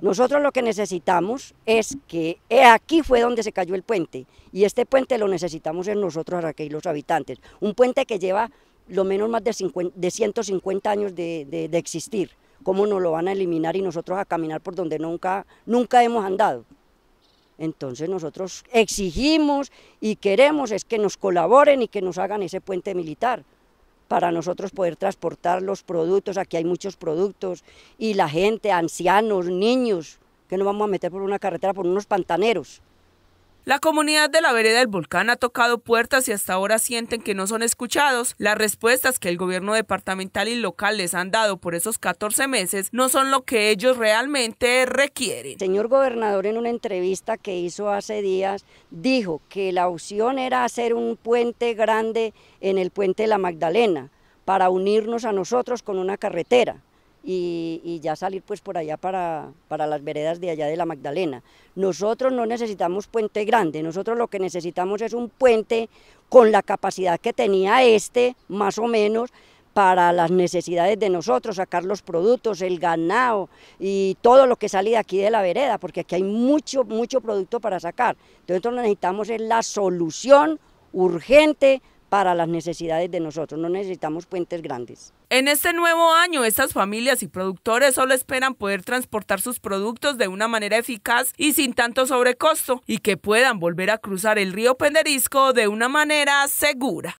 Nosotros lo que necesitamos es que eh, aquí fue donde se cayó el puente y este puente lo necesitamos en nosotros aquí los habitantes. Un puente que lleva lo menos más de, 150 años de, existir. ¿Cómo nos lo van a eliminar y nosotros a caminar por donde nunca, nunca hemos andado? Entonces nosotros exigimos y queremos es que nos colaboren y que nos hagan ese puente militar para nosotros poder transportar los productos, aquí hay muchos productos, y la gente, ancianos, niños, que nos vamos a meter por una carretera, por unos pantaneros. La comunidad de la vereda del volcán ha tocado puertas y hasta ahora sienten que no son escuchados. Las respuestas que el gobierno departamental y local les han dado por esos 14 meses no son lo que ellos realmente requieren. Señor gobernador, en una entrevista que hizo hace días, dijo que la opción era hacer un puente grande en el puente de la Magdalena para unirnos a nosotros con una carretera y, ya salir pues por allá para, para las veredas de allá de la Magdalena. Nosotros no necesitamos puente grande, nosotros lo que necesitamos es un puente con la capacidad que tenía este, más o menos, para las necesidades de nosotros, sacar los productos, el ganado y todo lo que sale de aquí de la vereda, porque aquí hay mucho, mucho producto para sacar. Entonces nosotros necesitamos es la solución urgente para las necesidades de nosotros. No necesitamos puentes grandes. En este nuevo año, estas familias y productores solo esperan poder transportar sus productos de una manera eficaz y sin tanto sobrecosto y que puedan volver a cruzar el río Penderisco de una manera segura.